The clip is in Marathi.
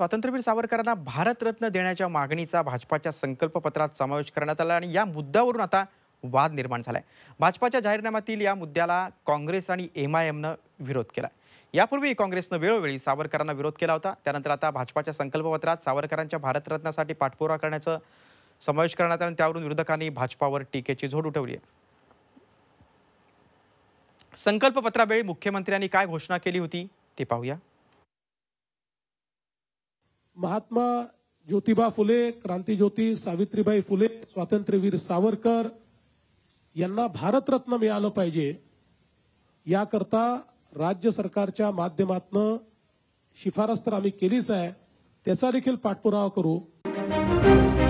स्वातंत्र्यवीर सावरकरांना भारतरत्न देण्याच्या मागणीचा भाजपाच्या संकल्पपत्रात समावेश करण्यात आला आणि या मुद्द्यावरून आता वाद निर्माण झाला आहे भाजपाच्या जाहीरनाम्यातील या मुद्द्याला काँग्रेस आणि एम आय एमनं विरोध केला यापूर्वी काँग्रेसनं वेळोवेळी सावरकरांना विरोध केला होता त्यानंतर आता भाजपाच्या संकल्पपत्रात सावरकरांच्या भारतरत्नासाठी पाठपुरावा करण्याचं समावेश करण्यात आला त्यावरून विरोधकांनी भाजपावर टीकेची झोड उठवली आहे संकल्पपत्रावेळी मुख्यमंत्र्यांनी काय घोषणा केली होती ते पाहूया महात्मा ज्योतिबा फुले क्रांतीज्योती सावित्रीबाई फुले स्वातंत्र्यवीर सावरकर यांना भारतरत्न मिळालं पाहिजे याकरता राज्य सरकारच्या माध्यमातून शिफारस तर आम्ही केलीच आहे त्याचा देखील पाठपुरावा करू